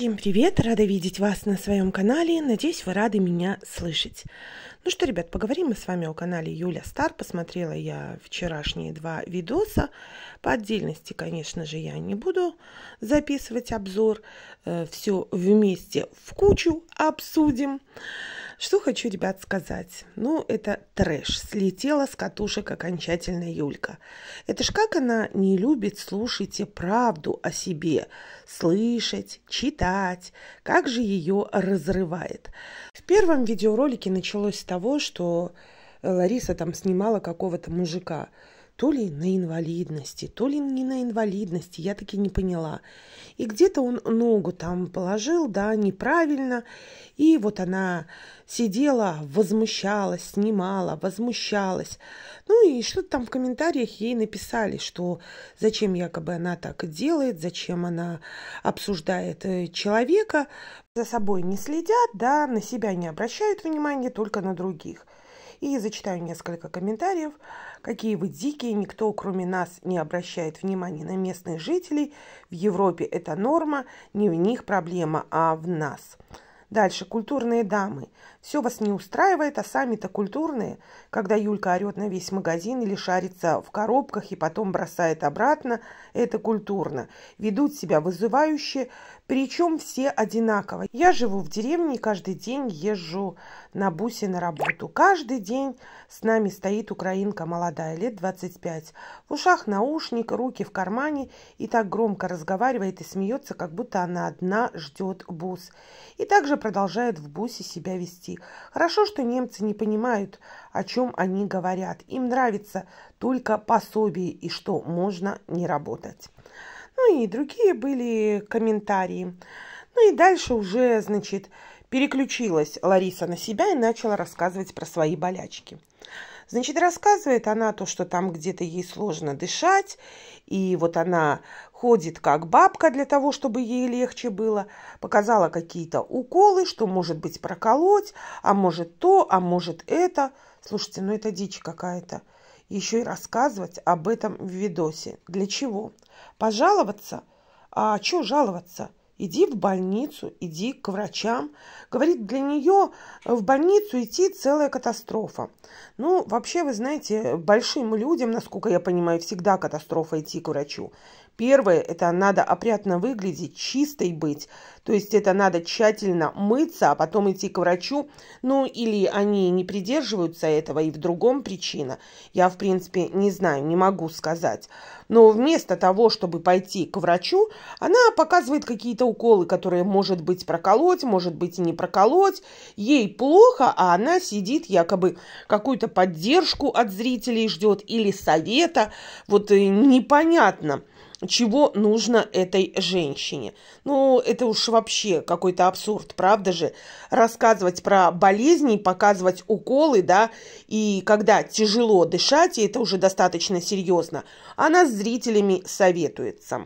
Всем привет! Рада видеть вас на своем канале. Надеюсь, вы рады меня слышать. Ну что, ребят, поговорим мы с вами о канале Юля Стар. Посмотрела я вчерашние два видоса. По отдельности, конечно же, я не буду записывать обзор. Э, Все вместе в кучу обсудим. Что хочу, ребят, сказать. Ну, это трэш. Слетела с катушек окончательно Юлька. Это ж как она не любит слушать и правду о себе, слышать, читать. Как же ее разрывает. В первом видеоролике началось с того, того, что э, Лариса там снимала какого-то мужика то ли на инвалидности, то ли не на инвалидности, я таки не поняла. И где-то он ногу там положил, да, неправильно, и вот она сидела, возмущалась, снимала, возмущалась. Ну и что-то там в комментариях ей написали, что зачем якобы она так делает, зачем она обсуждает э, человека, за собой не следят, да, на себя не обращают внимания, только на других – и зачитаю несколько комментариев. Какие вы дикие, никто кроме нас не обращает внимания на местных жителей. В Европе это норма, не в них проблема, а в нас. Дальше, культурные дамы. Все вас не устраивает, а сами-то культурные. Когда Юлька орет на весь магазин или шарится в коробках и потом бросает обратно, это культурно. Ведут себя вызывающе, причем все одинаково. Я живу в деревне, каждый день езжу на бусе на работу. Каждый день с нами стоит украинка молодая, лет 25. В ушах наушник, руки в кармане и так громко разговаривает и смеется, как будто она одна ждет бус. И также продолжает в бусе себя вести. Хорошо, что немцы не понимают, о чем они говорят. Им нравится только пособие и что можно не работать. Ну и другие были комментарии. Ну и дальше уже, значит, переключилась Лариса на себя и начала рассказывать про свои болячки. Значит, рассказывает она то, что там где-то ей сложно дышать, и вот она ходит как бабка для того, чтобы ей легче было, показала какие-то уколы, что может быть проколоть, а может то, а может это. Слушайте, ну это дичь какая-то еще и рассказывать об этом в видосе. Для чего? Пожаловаться? А что жаловаться? Иди в больницу, иди к врачам. Говорит, для нее в больницу идти целая катастрофа. Ну, вообще, вы знаете, большим людям, насколько я понимаю, всегда катастрофа идти к врачу. Первое, это надо опрятно выглядеть, чистой быть. То есть это надо тщательно мыться, а потом идти к врачу. Ну или они не придерживаются этого, и в другом причина. Я, в принципе, не знаю, не могу сказать. Но вместо того, чтобы пойти к врачу, она показывает какие-то уколы, которые может быть проколоть, может быть и не проколоть. Ей плохо, а она сидит якобы какую-то поддержку от зрителей ждет или совета. Вот э, непонятно чего нужно этой женщине. Ну, это уж вообще какой-то абсурд, правда же? Рассказывать про болезни, показывать уколы, да, и когда тяжело дышать, и это уже достаточно серьезно, она с зрителями советуется.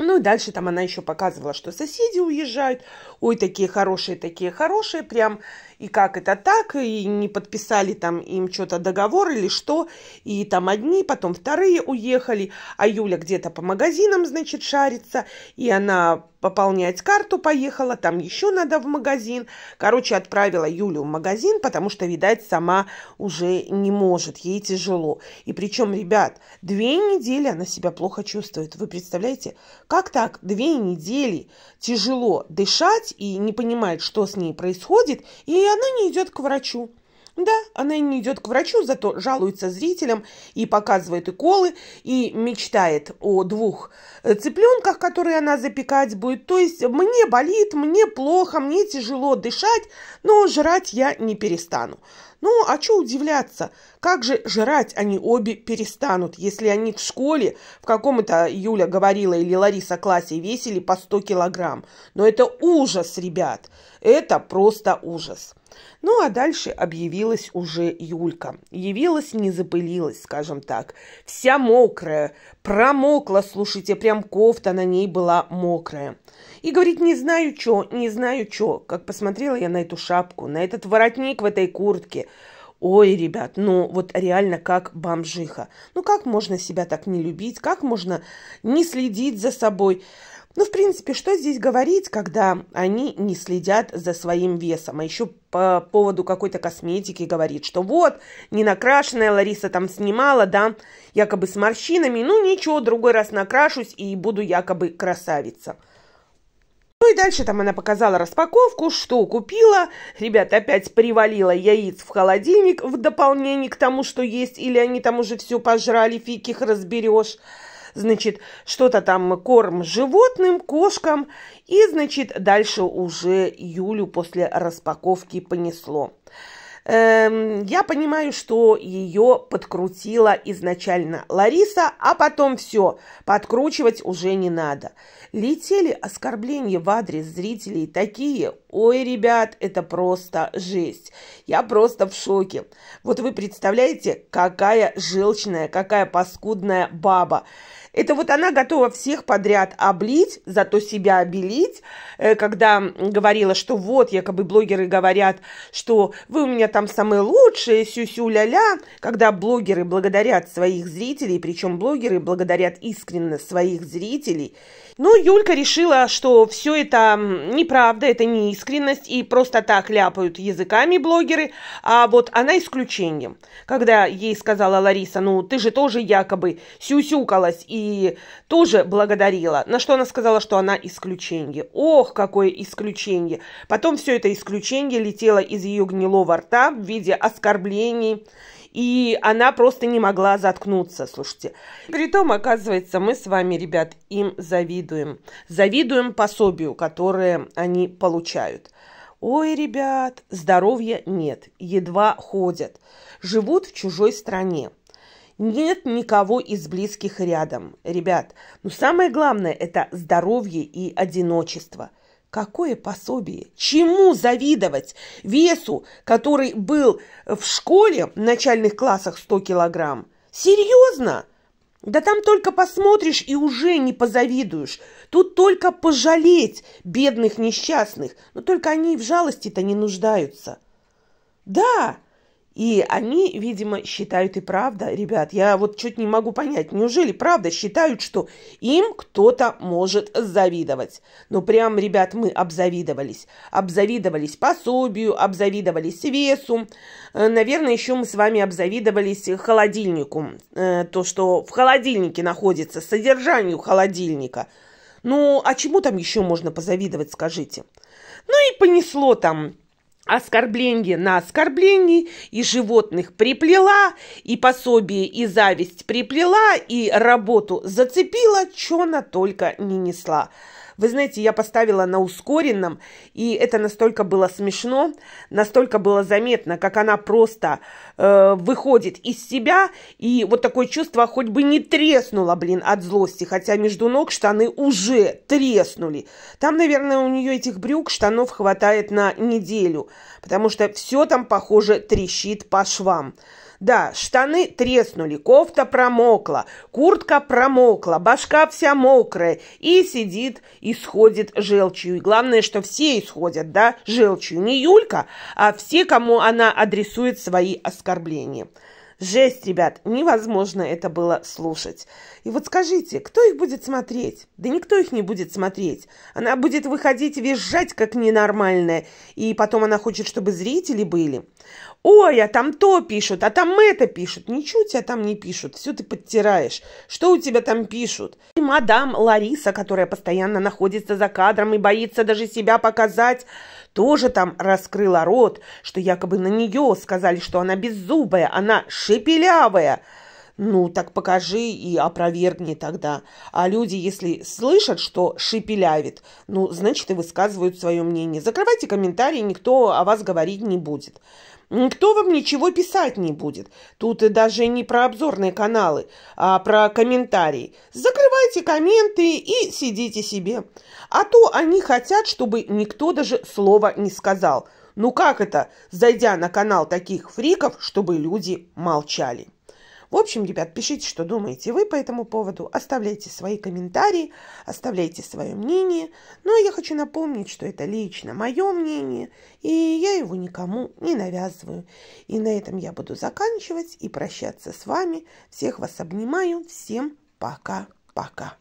Ну и дальше там она еще показывала, что соседи уезжают. Ой, такие хорошие, такие хорошие. Прям и как это так, и не подписали там им что-то договор или что, и там одни, потом вторые уехали, а Юля где-то по магазинам, значит, шарится, и она пополнять карту поехала, там еще надо в магазин. Короче, отправила Юлю в магазин, потому что, видать, сама уже не может, ей тяжело. И причем, ребят, две недели она себя плохо чувствует. Вы представляете, как так две недели тяжело дышать и не понимает, что с ней происходит, и она не идет к врачу. Да, она не идет к врачу, зато жалуется зрителям и показывает иколы и мечтает о двух э, цыпленках, которые она запекать будет. То есть мне болит, мне плохо, мне тяжело дышать, но жрать я не перестану. Ну, а чё удивляться? Как же жрать они обе перестанут, если они в школе, в каком-то, Юля говорила, или Лариса классе весили по 100 килограмм. Но это ужас, ребят. Это просто ужас. Ну, а дальше объявилась уже Юлька. Явилась, не запылилась, скажем так. Вся мокрая, промокла, слушайте, прям кофта на ней была мокрая. И говорит, не знаю чё, не знаю чё. Как посмотрела я на эту шапку, на этот воротник в этой куртке, Ой, ребят, ну вот реально как бомжиха. Ну как можно себя так не любить, как можно не следить за собой? Ну, в принципе, что здесь говорить, когда они не следят за своим весом, а еще по поводу какой-то косметики говорит, что вот, не накрашенная Лариса там снимала, да, якобы с морщинами, ну ничего, другой раз накрашусь и буду якобы красавица. Ну и дальше там она показала распаковку, что купила. Ребята, опять привалила яиц в холодильник в дополнение к тому, что есть. Или они там уже все пожрали, фиг их разберешь. Значит, что-то там корм животным, кошкам. И, значит, дальше уже Юлю после распаковки понесло. Эм, я понимаю, что ее подкрутила изначально Лариса, а потом все, подкручивать уже не надо. Летели оскорбления в адрес зрителей такие, ой, ребят, это просто жесть. Я просто в шоке. Вот вы представляете, какая желчная, какая паскудная баба. Это вот она готова всех подряд облить, зато себя обелить, э, когда говорила, что вот якобы блогеры говорят, что вы у меня там самые лучшие, сю-сю-ля-ля, когда блогеры благодарят своих зрителей, причем блогеры благодарят искренне своих зрителей, ну, Юлька решила, что все это неправда, это не искренность, и просто так ляпают языками блогеры, а вот она исключением. Когда ей сказала Лариса, ну, ты же тоже якобы сюсюкалась и тоже благодарила, на что она сказала, что она исключение. Ох, какое исключение. Потом все это исключение летело из ее гнилого рта в виде оскорблений, и она просто не могла заткнуться, слушайте. Притом, оказывается, мы с вами, ребят, им завидуем. Завидуем пособию, которое они получают. Ой, ребят, здоровья нет, едва ходят, живут в чужой стране. Нет никого из близких рядом. Ребят, Но ну, самое главное – это здоровье и одиночество – Какое пособие? Чему завидовать? Весу, который был в школе в начальных классах 100 килограмм? Серьезно? Да там только посмотришь и уже не позавидуешь. Тут только пожалеть бедных несчастных, но только они и в жалости-то не нуждаются. Да, и они, видимо, считают и правда, ребят, я вот чуть не могу понять, неужели правда считают, что им кто-то может завидовать? Ну, прям, ребят, мы обзавидовались. Обзавидовались пособию, обзавидовались весу. Э, наверное, еще мы с вами обзавидовались холодильнику. Э, то, что в холодильнике находится, содержанию холодильника. Ну, а чему там еще можно позавидовать, скажите? Ну и понесло там оскорбление на оскорблений, и животных приплела, и пособие и зависть приплела, и работу зацепила, что она только не несла. Вы знаете, я поставила на ускоренном, и это настолько было смешно, настолько было заметно, как она просто э, выходит из себя, и вот такое чувство, хоть бы не треснула, блин, от злости, хотя между ног штаны уже треснули. Там, наверное, у нее этих брюк, штанов хватает на неделю, потому что все там, похоже, трещит по швам. Да, штаны треснули, кофта промокла, куртка промокла, башка вся мокрая. И сидит, исходит желчью. И главное, что все исходят, да, желчью. Не Юлька, а все, кому она адресует свои оскорбления. Жесть, ребят, невозможно это было слушать. И вот скажите, кто их будет смотреть? Да никто их не будет смотреть. Она будет выходить и визжать, как ненормальная, и потом она хочет, чтобы зрители были. Ой, а там то пишут, а там это пишут. Ничего тебя там не пишут, все ты подтираешь. Что у тебя там пишут? И мадам Лариса, которая постоянно находится за кадром и боится даже себя показать, тоже там раскрыла рот, что якобы на нее сказали, что она беззубая, она шепелявая. Ну, так покажи и опровергни тогда. А люди, если слышат, что шепелявит, ну, значит, и высказывают свое мнение. Закрывайте комментарии, никто о вас говорить не будет. Никто вам ничего писать не будет. Тут даже не про обзорные каналы, а про комментарии. Закрывайте оставляйте комменты и сидите себе. А то они хотят, чтобы никто даже слова не сказал. Ну как это, зайдя на канал таких фриков, чтобы люди молчали? В общем, ребят, пишите, что думаете вы по этому поводу, оставляйте свои комментарии, оставляйте свое мнение. Но ну, а я хочу напомнить, что это лично мое мнение, и я его никому не навязываю. И на этом я буду заканчивать и прощаться с вами. Всех вас обнимаю, всем пока. Пока.